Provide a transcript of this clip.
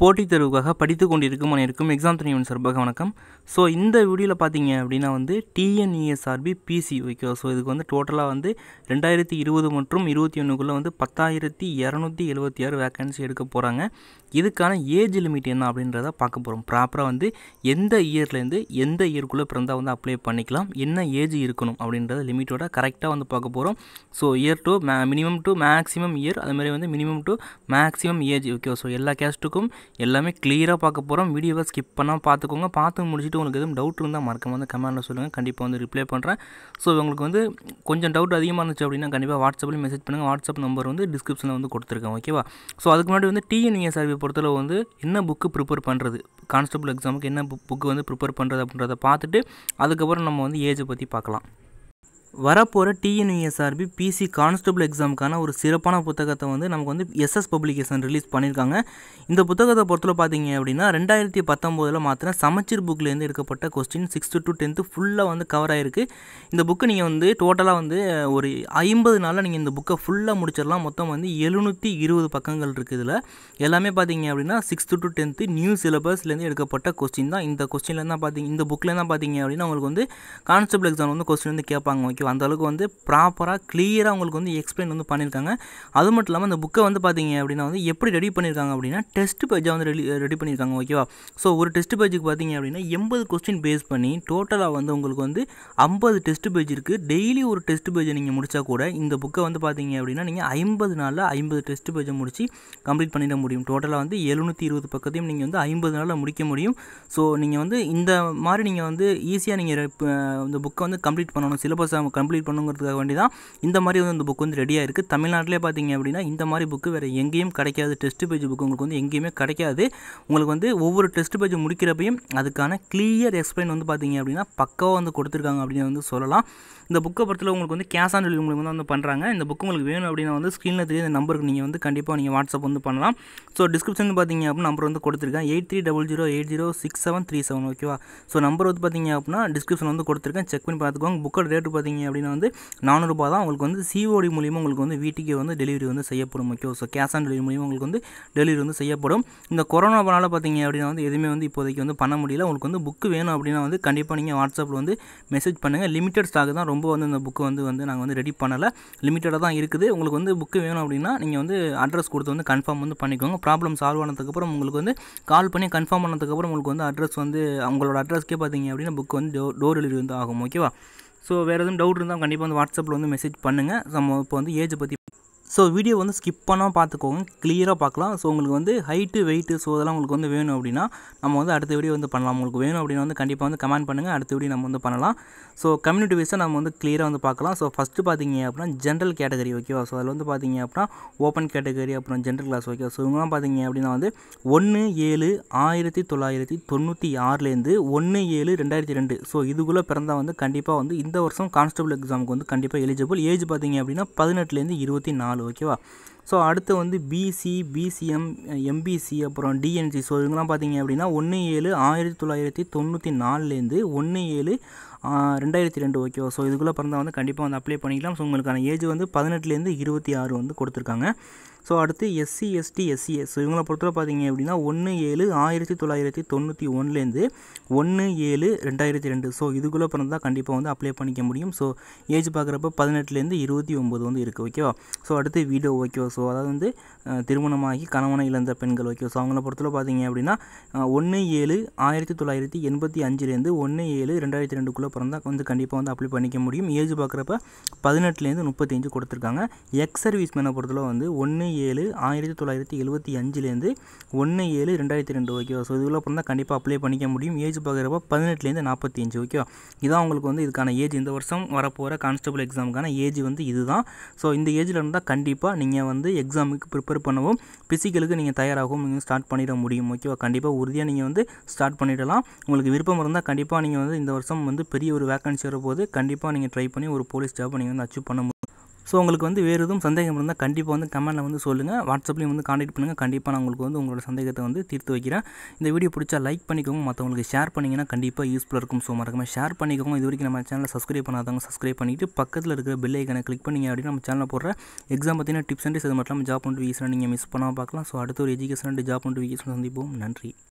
போட்டித் தேர்வுக்காக படித்து கொண்டிருக்கும் அனைவருக்கும் எக்ஸாம் துணைவன் சார்பாக வணக்கம் ஸோ இந்த வீடியோவில் பார்த்தீங்க அப்படின்னா வந்து டிஎன்இஎஸ்ஆர்பி பிசி ஓகே ஸோ இதுக்கு வந்து டோட்டலாக வந்து ரெண்டாயிரத்தி இருபது மற்றும் இருபத்தி ஒன்றுக்குள்ளே வந்து பத்தாயிரத்தி இரநூத்தி எழுபத்தி ஆறு வேக்கன்சி எடுக்க போகிறாங்க இதுக்கான ஏஜ் லிமிட் என்ன அப்படின்றத பார்க்க போகிறோம் ப்ராப்பராக வந்து எந்த இயர்லேருந்து எந்த இயர்க்குள்ளே பிறந்தால் வந்து அப்ளை பண்ணிக்கலாம் என்ன ஏஜ் இருக்கணும் அப்படின்றத லிமிட்டோட கரெக்டாக வந்து பார்க்க போகிறோம் so year to minimum to maximum year அதுமாதிரி வந்து minimum to maximum age okay so எல்லா கேஸ்ட்டுக்கும் எல்லாமே கிளியராக பார்க்க போகிறோம் வீடியோவை ஸ்கிப் பண்ணால் பார்த்துக்கோங்க பார்த்து முடிச்சுட்டு உங்களுக்கு எதுவும் டவுட் இருந்தால் மறக்காம வந்து கமெண்ட்டில் சொல்லுங்கள் கண்டிப்பாக வந்து ரிப்ளை பண்ணுறேன் ஸோ உங்களுக்கு வந்து கொஞ்சம் டவுட் அதிகமாக இருந்துச்சு அப்படின்னா கண்டிப்பாக வாட்ஸ்அப்பில் மெசேஜ் பண்ணுங்கள் வாட்ஸ்அப் நம்பர் வந்து டிஸ்கிரிப்ஷனில் வந்து கொடுத்துருக்கேன் ஓகேவா ஸோ அதுக்கு முன்னாடி வந்து சர்வே e பொறுத்தளவு வந்து என்ன புக்கு ப்ரிப்பேர் பண்ணுறது கான்ஸ்டபிள் எக்ஸாமுக்கு என்ன புக்கு வந்து ப்ரிப்பேர் பண்ணுறது அப்படின்றத பார்த்துட்டு அதுக்கப்புறம் நம்ம வந்து ஏஜை பற்றி பார்க்கலாம் வரப்போகிற டிஎன்ஏஎஸ்ஆர்பி பிசி கான்ஸ்டபிள் எக்ஸாமுக்கான ஒரு சிறப்பான புத்தகத்தை வந்து நமக்கு வந்து எஸ்எஸ் பப்ளிகேஷன் ரிலீஸ் பண்ணியிருக்காங்க இந்த புத்தகத்தை பொறுத்தல பார்த்தீங்க அப்படின்னா ரெண்டாயிரத்தி பத்தொம்போதில் மாத்திரம் சமச்சீர் புக்லேருந்து எடுக்கப்பட்ட கொஸ்டின் சிக்ஸ்த்து டு டென்த்து ஃபுல்லாக வந்து கவர் ஆகிருக்கு இந்த புக்கு நீங்கள் வந்து டோட்டலாக வந்து ஒரு ஐம்பது நாளில் நீங்கள் இந்த புக்கை ஃபுல்லாக முடிச்சிடலாம் மொத்தம் வந்து எழுநூற்றி இருபது பக்கங்கள் இருக்குது இதில் எல்லாமே பார்த்தீங்க அப்படின்னா சிக்ஸ்த்து டு டென்த்து நியூ சிலபஸ்லேருந்து எடுக்கப்பட்ட கொஸ்டின் தான் இந்த கொஸ்டின்லேருந்து தான் பார்த்தீங்க இந்த புக்கில் தான் பார்த்தீங்க அப்படின்னா உங்களுக்கு வந்து கான்ஸ்டபிள் எக்ஸாம் வந்து கொஸ்டின் வந்து கேட்பாங்க ஓகே அந்த அந்தளவுக்கு வந்து ப்ராப்பராக கிளியராக உங்களுக்கு வந்து எக்ஸ்பிளைன் வந்து பண்ணியிருக்காங்க அது மட்டும் இல்லாமல் அந்த புக்கை வந்து பார்த்தீங்க அப்படின்னா வந்து எப்படி ரெடி பண்ணியிருக்காங்க அப்படின்னா டெஸ்ட் பேஜாக வந்து ரெடி ரெடி பண்ணியிருக்காங்க ஓகேவா ஸோ ஒரு டெஸ்ட் பேஜுக்கு பார்த்தீங்க அப்படின்னா எண்பது கொஸ்டின் பேஸ் பண்ணி டோட்டலாக வந்து உங்களுக்கு வந்து ஐம்பது டெஸ்ட் பேஜ் இருக்குது டெய்லி ஒரு டெஸ்ட் பேஜை நீங்கள் முடித்தா கூட இந்த புக்கை வந்து பார்த்தீங்க அப்படின்னா நீங்கள் ஐம்பது நாளில் ஐம்பது டெஸ்ட் பேஜை முடித்து கம்ப்ளீட் பண்ணிட முடியும் டோட்டலாக வந்து எழுநூற்றி இருபது பக்கத்தையும் நீங்கள் வந்து ஐம்பது நாளில் முடிக்க முடியும் ஸோ நீங்கள் வந்து இந்த மாதிரி நீங்கள் வந்து ஈஸியாக நீங்கள் இந்த புக்கை வந்து கம்ப்ளீட் பண்ணணும் சிலபஸாக கம்ப்ளீட் பண்ணுங்கிறதுக்காக வேண்டி தான் இந்த மாதிரி வந்து இந்த புக் வந்து ரெடியாக இருக்குது தமிழ்நாட்டிலே பார்த்தீங்க அப்படின்னா இந்த மாதிரி புக்கு வேறு எங்கேயும் கிடைக்காது டெஸ்ட் பேஜ் புக்கு உங்களுக்கு வந்து எங்கேயுமே கிடைக்காது உங்களுக்கு வந்து ஒவ்வொரு டெஸ்ட் பேஜ் முடிக்கிறப்பையும் அதுக்கான கிளியர் எக்ஸ்பிளைன் வந்து பார்த்தீங்க அப்படின்னா பக்காவாக வந்து கொடுத்துருக்காங்க அப்படின்னு வந்து சொல்லலாம் இந்த புக்கை பொறுத்தவரை உங்களுக்கு வந்து கேஷ் ஆன் டெலிவரி உங்களுக்கு வந்து வந்து பண்ணுறாங்க இந்த புக் உங்களுக்கு வேணும் அப்படின்னா வந்து ஸ்க்ரீனில் தெரியும் இந்த நம்பருக்கு நீங்கள் வந்து கண்டிப்பாக நீங்கள் வாட்ஸ்அப் வந்து பண்ணலாம் ஸோ டிஸ்கிரிப்ஷன் பார்த்தீங்க அப்படின்னா நம்பர் வந்து கொடுத்துருக்கேன் eight three double zero eight zero six seven three seven ஓகேவா ஸோ நம்பர் வந்து பார்த்தீங்க அப்படின்னா டிஸ்கிரிப்ஷன் வந்து கொடுத்துருக்கேன் செக் பண்ணி பார்த்துக்கோங்க புக்கோட ரேட்டு பார்த்தீங்க அப்படின்னா வந்து நானூறுரூபா தான் உங்களுக்கு வந்து சிஓடி மூலியமாக உங்களுக்கு வந்து வீட்டுக்கே வந்து டெலிவரி வந்து செய்யப்படும் okay so cash on delivery மூலியமாக உங்களுக்கு வந்து டெலிவரி வந்து செய்யப்படும் இந்த கொரோனா பண்ணால் பார்த்தீங்க அப்படின்னா வந்து எதுவுமே வந்து இப்போதைக்கு வந்து பண்ண முடியல உங்களுக்கு வந்து புக்கு வேணும் அப்படின்னா வந்து கண்டிப்பாக நீங்கள் வாட்ஸ்அப்பில் வந்து மெசேஜ் பண்ணுங்கள் லிமிடெட் ஸ்டாக் தான் ரொம்ப வந்து இந்த புக்கு வந்து வந்து நாங்கள் வந்து ரெடி பண்ணலை லிமிட்டடாக தான் இருக்குது உங்களுக்கு வந்து புக்கு வேணும் அப்படின்னா நீங்கள் வந்து அட்ரஸ் கொடுத்து வந்து கன்ஃபார்ம் வந்து பண்ணிக்கோங்க ப்ராப்ளம் சால்வ் ஆனதுக்கப்புறம் உங்களுக்கு வந்து கால் பண்ணி கன்ஃபார்ம் பண்ணதுக்கப்புறம் உங்களுக்கு வந்து அட்ரஸ் வந்து அவங்களோட அட்ரஸ்க்கே பார்த்தீங்க அப்படின்னா புக் வந்து டோர் டெலிவரி வந்து ஆகும் ஓகேவா ஸோ வேறு எதுவும் டவுட் இருந்தால் கண்டிப்பாக வந்து வாட்ஸ்அப்பில் வந்து மெசேஜ் பண்ணுங்கள் நம்ம இப்போ வந்து ஏஜ் பற்றி ஸோ வீடியோ வந்து ஸ்கிப் பண்ணால் பார்த்துக்கோங்க கிளியராக பார்க்கலாம் ஸோ உங்களுக்கு வந்து ஹைட்டு வெயிட்டு ஸோ அதெல்லாம் உங்களுக்கு வந்து வேணும் அப்படின்னா நம்ம வந்து அடுத்த வீடியோ வந்து பண்ணலாம் உங்களுக்கு வேணும் அப்படின்னா வந்து கண்டிப்பாக வந்து கமெண்ட் பண்ணுங்கள் அடுத்த வீடியோ நம்ம வந்து பண்ணலாம் ஸோ கம்யூனிட்டி வைஸாக நம்ம வந்து கிளியராக வந்து பார்க்கலாம் ஸோ ஃபஸ்ட்டு பார்த்தீங்க அப்படின்னா ஜென்ரல் கேட்டகரி ஓகேவா ஸோ அதில் வந்து பார்த்தீங்க அப்படின்னா ஓப்பன் கேட்டகரி அப்புறம் ஜென்ரல் கிளாஸ் ஓகேவா ஸோ இவங்கலாம் பார்த்தீங்க அப்படின்னா வந்து ஒன்று ஏழு ஆயிரத்தி தொள்ளாயிரத்தி தொண்ணூற்றி ஆறுலேருந்து ஒன்று ஏழு ரெண்டாயிரத்தி ரெண்டு ஸோ இதுக்குள்ளே பிறந்தால் வந்து கண்டிப்பாக வந்து இந்த வருஷம் கான்ஸ்டபிள் எக்ஸாமுக்கு வந்து கண்டிப்பாக எலிஜிபிள் ஏஜ் பார்த்தீங்க அப்படின்னா பதினெட்டுலேருந்து இருபத்தி நாலு の時は、ஸோ அடுத்து வந்து பிசி பிசிஎம் எம்பிசி அப்புறம் டிஎன்சி ஸோ இவங்கெல்லாம் பார்த்தீங்க அப்படின்னா ஒன்று ஏழு ஆயிரத்தி தொள்ளாயிரத்தி தொண்ணூற்றி நாலுலேருந்து ஒன்று ஏழு ரெண்டாயிரத்தி ரெண்டு ஓகேவா ஸோ இதுக்குள்ளே பிறந்தால் வந்து கண்டிப்பாக வந்து அப்ளை பண்ணிக்கலாம் ஸோ உங்களுக்கான ஏஜ் வந்து பதினெட்டுலேருந்து இருபத்தி ஆறு வந்து கொடுத்துருக்காங்க ஸோ அடுத்து எஸ்சி எஸ்டி எஸ்சிஎஸ் ஸோ இவங்களை பொறுத்தவரை பார்த்தீங்க அப்படின்னா ஒன்று ஏழு ஆயிரத்தி தொள்ளாயிரத்தி தொண்ணூற்றி ஒன்றுலேருந்து ஒன்று ஏழு ரெண்டாயிரத்தி ரெண்டு ஸோ இதுக்குள்ளே பிறந்தால் கண்டிப்பாக வந்து அப்ளை பண்ணிக்க முடியும் ஸோ ஏஜ் பார்க்குறப்ப பதினெட்டுலேருந்து இருபத்தி ஒம்பது வந்து இருக்குது ஓகேவா ஸோ அடுத்து வீடோ ஓகேவா ஸோ அதாவது வந்து திருமணமாகி கணவனை இழந்த பெண்கள் ஓகே ஸோ அவங்கள பொறுத்தவரை பார்த்தீங்க அப்படின்னா ஒன்று ஏழு ஆயிரத்தி தொள்ளாயிரத்தி எண்பத்தி அஞ்சுலேருந்து ஒன்று ஏழு ரெண்டாயிரத்தி ரெண்டுக்குள்ளே பிறந்தால் வந்து கண்டிப்பாக வந்து அப்ளை பண்ணிக்க முடியும் ஏஜ் பார்க்குறப்ப பதினெட்டுலேருந்து முப்பத்தஞ்சு கொடுத்துருக்காங்க எக்ஸ் சர்வீஸ் மேனை பொறுத்தளவு வந்து ஒன்று ஏழு ஆயிரத்தி தொள்ளாயிரத்தி எழுபத்தி அஞ்சுலேருந்து ஒன்று ஏழு ரெண்டாயிரத்தி ரெண்டு ஓகேவா ஸோ இதுக்குள்ள பிறந்தால் கண்டிப்பாக அப்ளை பண்ணிக்க முடியும் ஏஜ் பார்க்குறப்ப பதினெட்டுலேருந்து நாற்பத்தி அஞ்சு ஓகே இதான் அவங்களுக்கு வந்து இதுக்கான ஏஜ் இந்த வருஷம் வரப்போகிற கான்ஸ்டபிள் எக்ஸாமுக்கான ஏஜ் வந்து இதுதான் ஸோ இந்த ஏஜில் இருந்தால் கண்டிப்பாக நீங்கள் வந்து வந்து எக்ஸாமுக்கு ப்ரிப்பேர் பண்ணவும் பிசிக்கலுக்கு நீங்கள் தயாராகவும் நீங்கள் ஸ்டார்ட் பண்ணிட முடியும் ஓகேவா கண்டிப்பாக உறுதியாக நீங்கள் வந்து ஸ்டார்ட் பண்ணிடலாம் உங்களுக்கு விருப்பம் இருந்தால் கண்டிப்பாக நீங்கள் வந்து இந்த வருஷம் வந்து பெரிய ஒரு வேக்கன்சி வரும்போது கண்டிப்பாக நீங்கள் ட்ரை பண்ணி ஒரு போலீஸ் ஜாப் நீங்கள் வந்து அச்சீவ் பண்ண ஸோ உங்களுக்கு வந்து வேறு எதுவும் சந்தேகம் இருந்தால் கண்டிப்பாக வந்து கமெண்ட்டில் வந்து சொல்லுங்கள் வாட்ஸ்அப்லேயும் வந்து காண்டாக்ட் பண்ணுங்கள் கண்டிப்பாக நான் உங்களுக்கு வந்து உங்களோட சந்தேகத்தை வந்து தீர்த்து வைக்கிறேன் இந்த வீடியோ பிடிச்சா லைக் பண்ணிக்கோங்க மற்றவங்களுக்கு ஷேர் பண்ணிங்கன்னா கண்டிப்பாக யூஸ்ஃபுல்லாக இருக்கும் ஸோ மறக்காம ஷேர் பண்ணிக்கோங்க இது வரைக்கும் நம்ம சேனலை சஸ்கிரைப் பண்ணாதவங்க சஸ்கிரைப் பண்ணிவிட்டு பக்கத்தில் இருக்கிற பெல் ஐக்கனை கிளிக் பண்ணிங்க அப்படின்னா நம்ம சேனலில் போடுற எக்ஸாம் பார்த்தீங்கன்னா டிப்ஸ் அண்ட் இது மட்டும் இல்லாமல் ஜாப் பண்ணிட்டு வீஸில் நீங்கள் மிஸ் பண்ணாமல் பார்க்கலாம் ஸோ அடுத்த ஒரு எஜுகேஷன் ஜாப் பண்ணுற வீஸில் சந்திப்போம் நன்றி